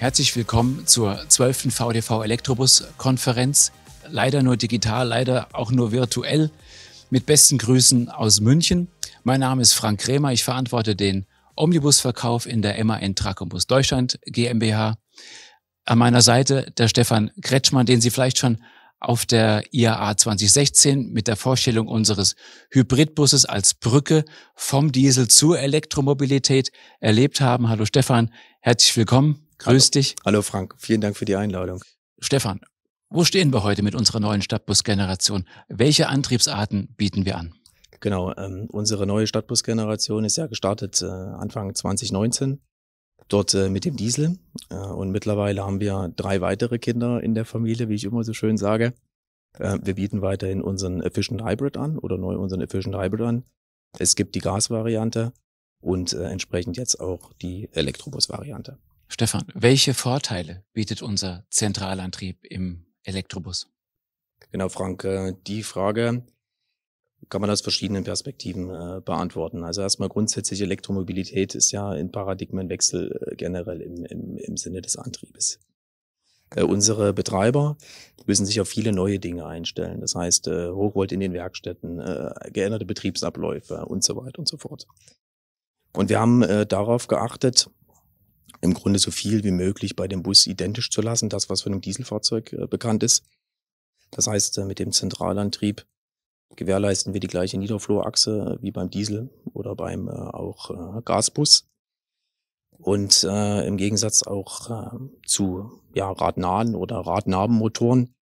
Herzlich willkommen zur 12. VDV Elektrobus-Konferenz. Leider nur digital, leider auch nur virtuell. Mit besten Grüßen aus München. Mein Name ist Frank Kremer. Ich verantworte den Omnibusverkauf in der MAN Trakombus Deutschland GmbH. An meiner Seite der Stefan Kretschmann, den Sie vielleicht schon auf der IAA 2016 mit der Vorstellung unseres Hybridbusses als Brücke vom Diesel zur Elektromobilität erlebt haben. Hallo Stefan, herzlich willkommen. Grüß dich. Hallo Frank, vielen Dank für die Einladung. Stefan, wo stehen wir heute mit unserer neuen Stadtbus-Generation? Welche Antriebsarten bieten wir an? Genau, ähm, unsere neue Stadtbus-Generation ist ja gestartet äh, Anfang 2019, dort äh, mit dem Diesel. Äh, und mittlerweile haben wir drei weitere Kinder in der Familie, wie ich immer so schön sage. Äh, wir bieten weiterhin unseren Efficient Hybrid an oder neu unseren Efficient Hybrid an. Es gibt die Gasvariante und äh, entsprechend jetzt auch die Elektrobus-Variante. Stefan, welche Vorteile bietet unser Zentralantrieb im Elektrobus? Genau, Frank, äh, die Frage kann man aus verschiedenen Perspektiven äh, beantworten. Also erstmal grundsätzlich Elektromobilität ist ja ein Paradigmenwechsel äh, generell im, im, im Sinne des Antriebes. unsere Betreiber müssen sich auf viele neue Dinge einstellen. Das heißt, äh, Hochvolt in den Werkstätten, geänderte Betriebsabläufe und so weiter und so fort. Und wir haben darauf geachtet, im Grunde so viel wie möglich bei dem Bus identisch zu lassen, das, was von einem Dieselfahrzeug äh, bekannt ist. Das heißt, äh, mit dem Zentralantrieb gewährleisten wir die gleiche Niederflurachse äh, wie beim Diesel oder beim äh, auch äh, Gasbus. Und äh, im Gegensatz auch zu ja, radnahen oder radnabenmotoren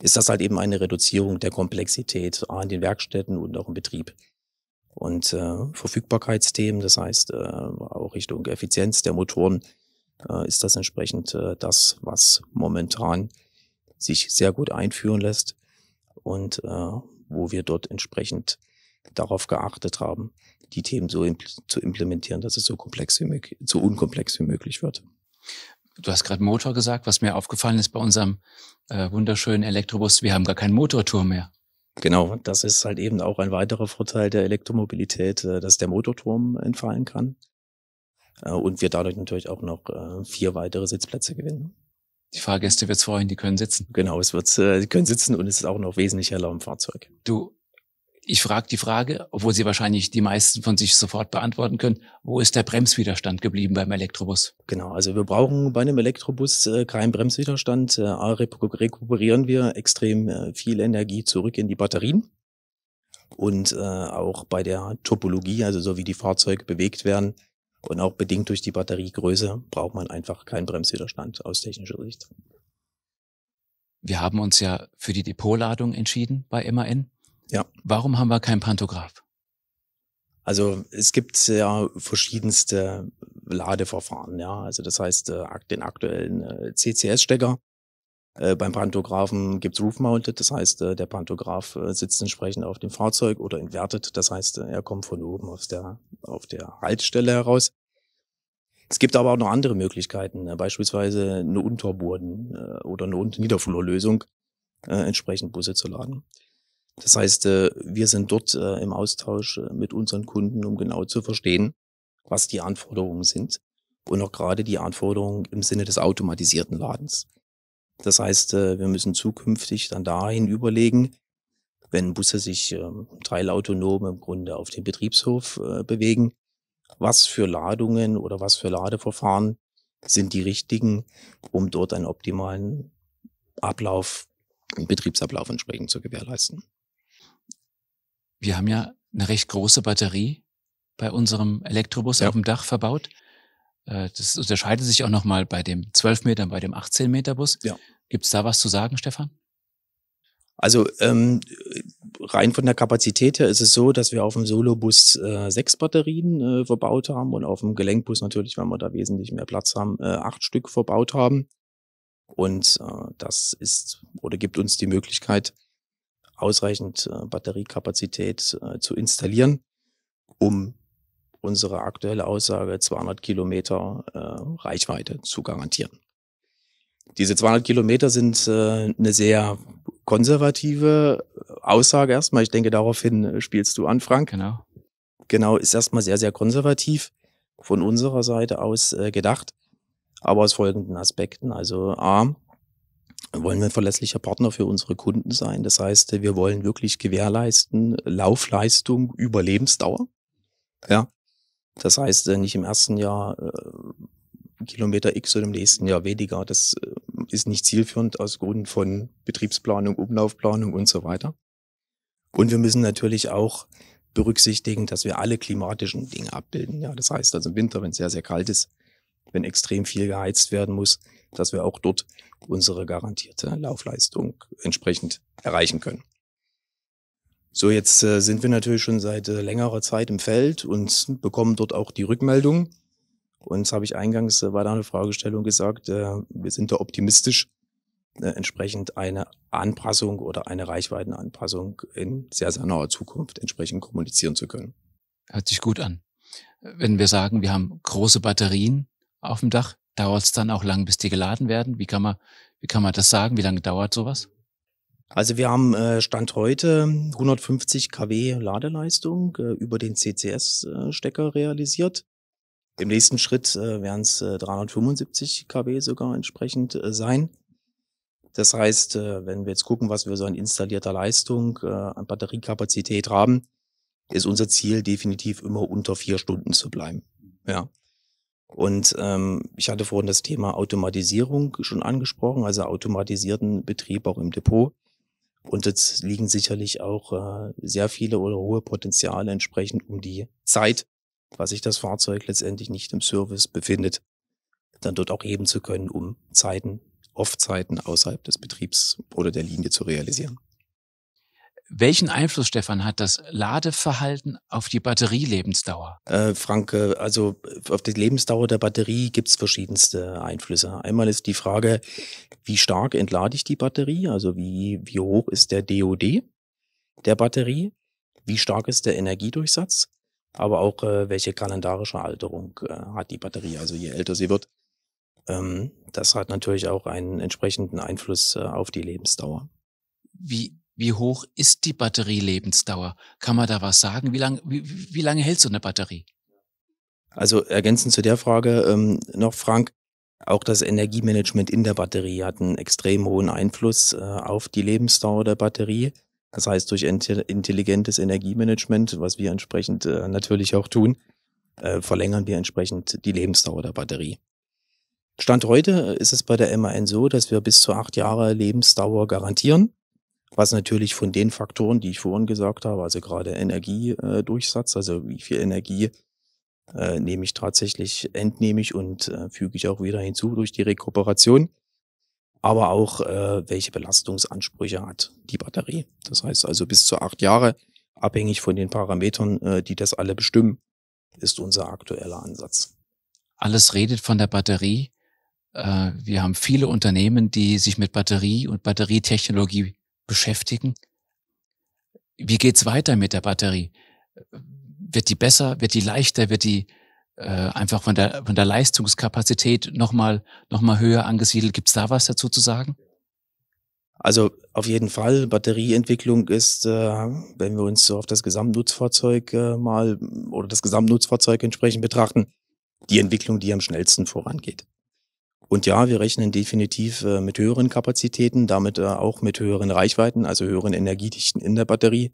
ist das halt eben eine Reduzierung der Komplexität in den Werkstätten und auch im Betrieb und äh, Verfügbarkeitsthemen, das heißt äh, auch Richtung Effizienz der Motoren, äh, ist das entsprechend äh, das, was momentan sich sehr gut einführen lässt und äh, wo wir dort entsprechend darauf geachtet haben, die Themen so impl zu implementieren, dass es so komplex wie möglich, so unkomplex wie möglich wird. Du hast gerade Motor gesagt, was mir aufgefallen ist bei unserem äh, wunderschönen Elektrobus, wir haben gar keinen Motortour mehr. Genau, das ist halt eben auch ein weiterer Vorteil der Elektromobilität, äh, dass der Motorturm entfallen kann äh, und wir dadurch natürlich auch noch äh, vier weitere Sitzplätze gewinnen. Die Fahrgäste wird freuen, die können sitzen. Genau, es wird, die können sitzen und es ist auch noch wesentlich heller im Fahrzeug. Du, ich frage die Frage, obwohl sie wahrscheinlich die meisten von sich sofort beantworten können, wo ist der Bremswiderstand geblieben beim Elektrobus? Genau, also wir brauchen bei einem Elektrobus äh, keinen Bremswiderstand. Äh, rekuperieren wir extrem äh, viel Energie zurück in die Batterien. Und äh, auch bei der Topologie, also so wie die Fahrzeuge bewegt werden und auch bedingt durch die Batteriegröße, braucht man einfach keinen Bremswiderstand aus technischer Sicht. Wir haben uns ja für die Depotladung entschieden bei MAN. Ja. Warum haben wir keinen Pantograph? Also es gibt ja verschiedenste Ladeverfahren, ja. Also das heißt äh, den aktuellen äh, CCS-Stecker. Äh, beim Pantographen gibt's Roof-Mounted, das heißt der Pantograph sitzt entsprechend auf dem Fahrzeug oder invertet, das heißt er kommt von oben auf der, auf der Haltstelle heraus. Es gibt aber auch noch andere Möglichkeiten, ne? beispielsweise eine Unterboden- oder eine Niederflurlösung, entsprechend Busse zu laden. Das heißt, äh, wir sind dort äh, im Austausch äh, mit unseren Kunden, um genau zu verstehen, was die Anforderungen sind und auch gerade die Anforderungen im Sinne des automatisierten Ladens. Das heißt, wir müssen zukünftig dann dahin überlegen, wenn Busse sich ähm, teilautonom im Grunde auf den Betriebshof bewegen, was für Ladungen oder was für Ladeverfahren sind die richtigen, um dort einen optimalen Ablauf, Betriebsablauf entsprechend zu gewährleisten wir haben ja eine recht große Batterie bei unserem Elektrobus ja. auf dem Dach verbaut. Äh, das unterscheidet sich auch nochmal bei dem 12 Meter und bei dem 18 Meter Bus. Ja. Gibt es da was zu sagen, Stefan? Also ähm, rein von der Kapazität her ist es so, dass wir auf dem Solobus äh, sechs Batterien äh, verbaut haben und auf dem Gelenkbus natürlich, wenn wir da wesentlich mehr Platz haben, äh, acht Stück verbaut haben. Und äh, das ist oder gibt uns die Möglichkeit, ausreichend äh, Batteriekapazität äh, zu installieren, um unsere aktuelle Aussage 200 Kilometer äh, Reichweite zu garantieren. Diese 200 Kilometer sind eine sehr konservative Aussage erstmal. Ich denke, daraufhin spielst du an, Frank. Genau. Genau, ist erstmal sehr, sehr konservativ von unserer Seite aus gedacht, aber aus folgenden Aspekten. Also A, wollen wir ein verlässlicher Partner für unsere Kunden sein. Das heißt, wir wollen wirklich gewährleisten Laufleistung, über Lebensdauer. Ja. Das heißt, äh, nicht im ersten Jahr äh, Kilometer X und im nächsten Jahr weniger. Das äh, ist nicht zielführend aus Gründen von Betriebsplanung, Umlaufplanung und so weiter. Und wir müssen natürlich auch berücksichtigen, dass wir alle klimatischen Dinge abbilden. Ja, das heißt also im Winter, wenn es sehr, sehr kalt ist, wenn extrem viel geheizt werden muss, dass wir auch dort unsere garantierte Laufleistung entsprechend erreichen können. So, jetzt äh, sind wir natürlich schon seit äh, längerer Zeit im Feld und bekommen dort auch die Rückmeldung. Und habe ich eingangs äh, bei deiner Fragestellung gesagt, äh, wir sind da optimistisch, äh, entsprechend eine Anpassung oder eine Reichweitenanpassung in sehr, sehr naher Zukunft entsprechend kommunizieren zu können. Hört sich gut an. Wenn wir sagen, wir haben große Batterien auf dem Dach, Dauert es dann auch lang, bis die geladen werden? Wie kann man, wie kann man das sagen? Wie lange dauert sowas? Also wir haben äh, Stand heute 150 kW Ladeleistung äh, über den CCS-Stecker äh, realisiert. Im nächsten Schritt äh, werden es 375 kW sogar entsprechend äh, sein. Das heißt, äh, wenn wir jetzt gucken, was wir so an installierter Leistung, an Batteriekapazität haben, ist unser Ziel definitiv immer unter vier Stunden zu bleiben. Ja. Und ähm, ich hatte vorhin das Thema Automatisierung schon angesprochen, also automatisierten Betrieb auch im Depot. Und jetzt liegen sicherlich auch äh, sehr viele oder hohe Potenziale entsprechend um die Zeit, was sich das Fahrzeug letztendlich nicht im Service befindet, dann dort auch heben zu können, um Zeiten, Off-Zeiten außerhalb des Betriebs oder der Linie zu realisieren. Welchen Einfluss, Stefan, hat das Ladeverhalten auf die Batterielebensdauer? Äh, Frank, also äh, auf die Lebensdauer der Batterie gibt es verschiedenste Einflüsse. Einmal ist die Frage, wie stark entlade ich die Batterie? Also wie, wie hoch ist der DOD der Batterie? Wie stark ist der Energiedurchsatz? Aber auch äh, welche kalendarische Alterung äh, hat die Batterie? Also je älter sie wird, ähm, das hat natürlich auch einen entsprechenden Einfluss äh, auf die Lebensdauer. Wie wie hoch ist die Batterielebensdauer? Kann man da was sagen? Wie, lang, wie, wie lange hält so eine Batterie? Also ergänzend zu der Frage ähm, noch, Frank, auch das Energiemanagement in der Batterie hat einen extrem hohen Einfluss äh, auf die Lebensdauer der Batterie. Das heißt, durch intelligentes Energiemanagement, was wir entsprechend äh, natürlich auch tun, äh, verlängern wir entsprechend die Lebensdauer der Batterie. Stand heute ist es bei der MAN so, dass wir bis zu acht Jahre Lebensdauer garantieren was natürlich von den Faktoren, die ich vorhin gesagt habe, also gerade Energiedurchsatz, also wie viel Energie äh, nehme ich tatsächlich, entnehme ich und äh, füge ich auch wieder hinzu durch die Rekuperation, aber auch äh, welche Belastungsansprüche hat die Batterie. Das heißt also bis zu acht Jahre, abhängig von den Parametern, äh, die das alle bestimmen, ist unser aktueller Ansatz. Alles redet von der Batterie. Äh, wir haben viele Unternehmen, die sich mit Batterie und Batterietechnologie beschäftigen. Wie geht's weiter mit der Batterie? Wird die besser? Wird die leichter? Wird die äh, einfach von der, von der Leistungskapazität nochmal noch mal höher angesiedelt? Gibt's da was dazu zu sagen? Also auf jeden Fall, Batterieentwicklung ist, äh, wenn wir uns so auf das Gesamtnutzfahrzeug äh, mal oder das Gesamtnutzfahrzeug entsprechend betrachten, die Entwicklung, die am schnellsten vorangeht. Und ja, wir rechnen definitiv äh, mit höheren Kapazitäten, damit äh, auch mit höheren Reichweiten, also höheren Energiedichten in der Batterie.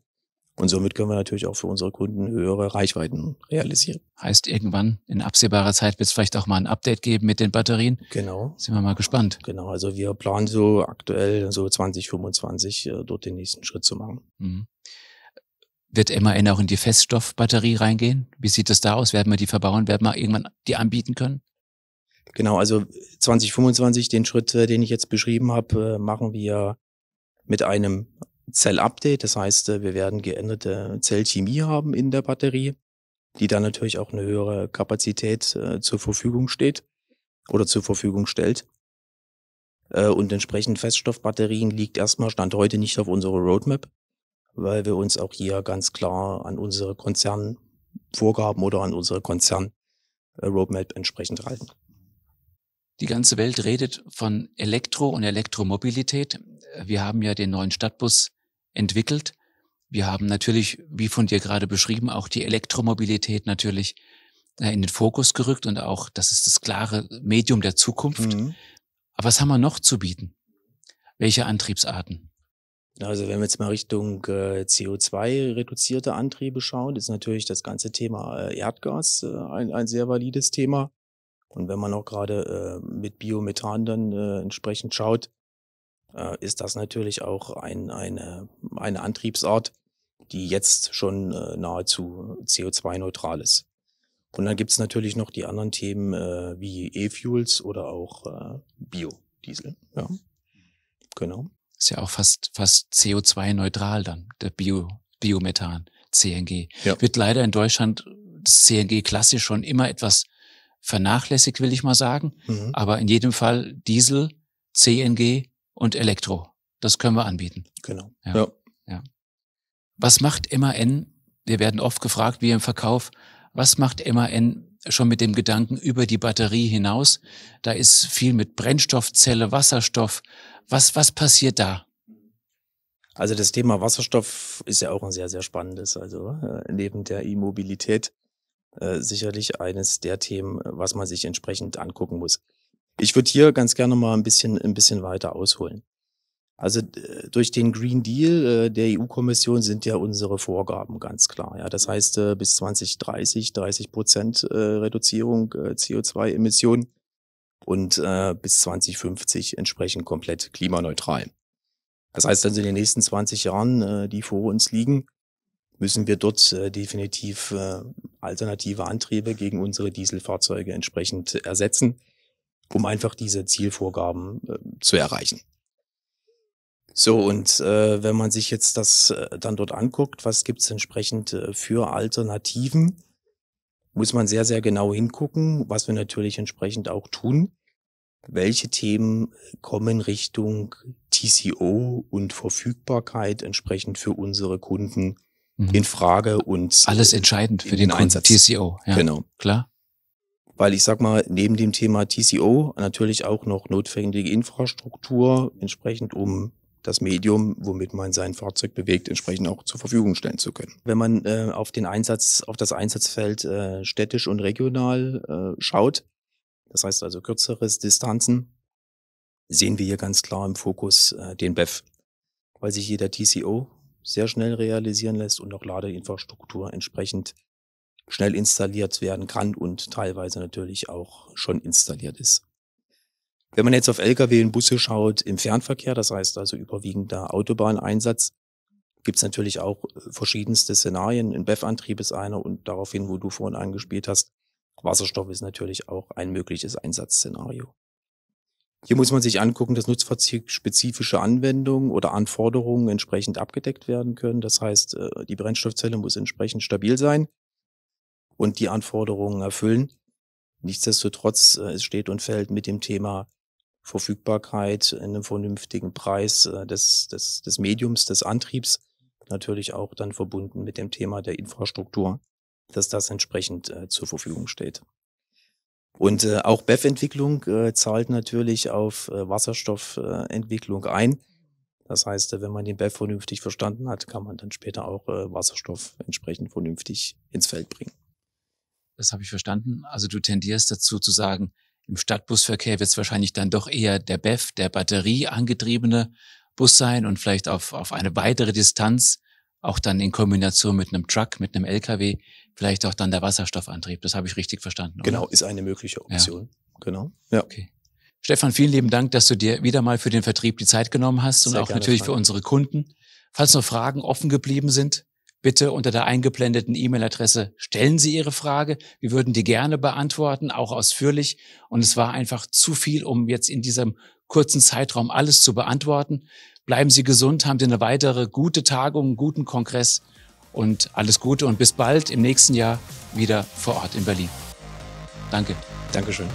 Und somit können wir natürlich auch für unsere Kunden höhere Reichweiten realisieren. Heißt, irgendwann in absehbarer Zeit wird es vielleicht auch mal ein Update geben mit den Batterien. Genau. Sind wir mal gespannt. Genau, also wir planen so aktuell so 2025 äh, dort den nächsten Schritt zu machen. Mhm. Wird MAN auch in die Feststoffbatterie reingehen? Wie sieht das da aus? Werden wir die verbauen? Werden wir irgendwann die anbieten können? Genau, also 2025, den Schritt, äh, den ich jetzt beschrieben habe, äh, machen wir mit einem Zell-Update. Das heißt, äh, wir werden geänderte Zellchemie haben in der Batterie, die dann natürlich auch eine höhere Kapazität zur Verfügung steht oder zur Verfügung stellt. Und entsprechend Feststoffbatterien liegt erstmal Stand heute nicht auf unserer Roadmap, weil wir uns auch hier ganz klar an unsere Konzernvorgaben oder an unsere Konzernroadmap entsprechend halten. Die ganze Welt redet von Elektro- und Elektromobilität. Wir haben ja den neuen Stadtbus entwickelt. Wir haben natürlich, wie von dir gerade beschrieben, auch die Elektromobilität natürlich äh, in den Fokus gerückt und auch, das ist das klare Medium der Zukunft. Mhm. Aber was haben wir noch zu bieten? Welche Antriebsarten? Also wenn wir jetzt mal Richtung äh, CO2-reduzierte Antriebe schauen, ist natürlich das ganze Thema äh, Erdgas äh, ein, ein sehr valides Thema. Und wenn man auch gerade äh, mit Biomethan dann äh, entsprechend schaut, äh, ist das natürlich auch ein, eine, äh, eine Antriebsart, die jetzt schon äh, nahezu CO2-neutral ist. Und dann gibt's natürlich noch die anderen Themen äh, wie E-Fuels oder auch äh, Biodiesel. Ja. Mhm. Genau. Ist ja auch fast, fast CO2-neutral dann, der Bio, Biomethan, CNG. Ja. Wird leider in Deutschland das CNG klassisch schon immer etwas vernachlässigt, will ich mal sagen. Mhm. Aber in jedem Fall Diesel, CNG und Elektro. Das können wir anbieten. Genau. Ja. ja. ja. Was macht MAN? Wir werden oft gefragt, wie im Verkauf, was macht MAN schon mit dem Gedanken über die Batterie hinaus? Da ist viel mit Brennstoffzelle, Wasserstoff. Was, was passiert da? Also das Thema Wasserstoff ist ja auch ein sehr, sehr spannendes. Also äh, neben der E-Mobilität äh, sicherlich eines der Themen, was man sich entsprechend angucken muss. Ich würde hier ganz gerne mal ein bisschen, ein bisschen weiter ausholen. Also durch den Green Deal äh, der EU-Kommission sind ja unsere Vorgaben ganz klar. Ja, das heißt äh, bis 2030 30 Prozent äh, Reduzierung äh, CO2-Emissionen und äh, bis 2050 entsprechend komplett klimaneutral. Das heißt also in den nächsten 20 Jahren, die vor uns liegen, müssen wir dort äh, definitiv äh, alternative Antriebe gegen unsere Dieselfahrzeuge entsprechend ersetzen, um einfach diese Zielvorgaben äh, zu erreichen. So, und äh, wenn man sich jetzt das äh, dann dort anguckt, was gibt's entsprechend äh, für Alternativen, muss man sehr, sehr genau hingucken, was wir natürlich entsprechend auch tun. Welche Themen kommen Richtung TCO und Verfügbarkeit entsprechend für unsere Kunden mhm. in Frage und alles äh, entscheidend für den, den Einsatz. TCO. Ja, genau, klar. Weil ich sag mal, neben dem Thema TCO natürlich auch noch notwendige Infrastruktur entsprechend, um das Medium, womit man sein Fahrzeug bewegt, entsprechend auch zur Verfügung stellen zu können. Wenn man äh, auf den Einsatz, auf das Einsatzfeld äh, städtisch und regional äh, schaut, das heißt also kürzeres Distanzen, sehen wir hier ganz klar im Fokus äh, den BEF, weil sich jeder TCO sehr schnell realisieren lässt und auch Ladeinfrastruktur entsprechend schnell installiert werden kann und teilweise natürlich auch schon installiert ist. Wenn man jetzt auf Lkw und Busse schaut im Fernverkehr, das heißt also überwiegender Autobahneinsatz, gibt es natürlich auch äh, verschiedenste Szenarien. Ein bef antrieb ist einer und daraufhin, wo du vorhin angespielt hast, Wasserstoff ist natürlich auch ein mögliches Einsatzszenario. Hier muss man sich angucken, dass nutzfahrzeugspezifische Anwendungen oder Anforderungen entsprechend abgedeckt werden können. Das heißt, äh, die Brennstoffzelle muss entsprechend stabil sein und die Anforderungen erfüllen. Nichtsdestotrotz, äh, es steht und fällt mit dem Thema Verfügbarkeit, in einem vernünftigen Preis äh, des, des, des Mediums, des Antriebs, natürlich auch dann verbunden mit dem Thema der Infrastruktur, dass das entsprechend zur Verfügung steht. Und äh, auch BEF-Entwicklung äh, zahlt natürlich auf äh, Wasserstoffentwicklung ein. Das heißt, äh, wenn man den BEF vernünftig verstanden hat, kann man dann später auch äh, Wasserstoff entsprechend vernünftig ins Feld bringen. Das habe ich verstanden. Also du tendierst dazu zu sagen, im Stadtbusverkehr wird es wahrscheinlich dann doch eher der BEF, der batterieangetriebene Bus sein und vielleicht auf, auf eine weitere Distanz auch dann in Kombination mit einem Truck, mit einem LKW, vielleicht auch dann der Wasserstoffantrieb. Das habe ich richtig verstanden. Oder? Genau, ist eine mögliche Option. Ja. Genau. Ja. Okay. Stefan, vielen lieben Dank, dass du dir wieder mal für den Vertrieb die Zeit genommen hast Sehr und auch natürlich Frage. für unsere Kunden. Falls noch Fragen offen geblieben sind, bitte unter der eingeblendeten E-Mail-Adresse stellen Sie Ihre Frage. Wir würden die gerne beantworten, auch ausführlich. Und es war einfach zu viel, um jetzt in diesem kurzen Zeitraum alles zu beantworten. Bleiben Sie gesund, haben Sie eine weitere gute Tagung, einen guten Kongress und alles Gute und bis bald im nächsten Jahr wieder vor Ort in Berlin. Danke. Dankeschön.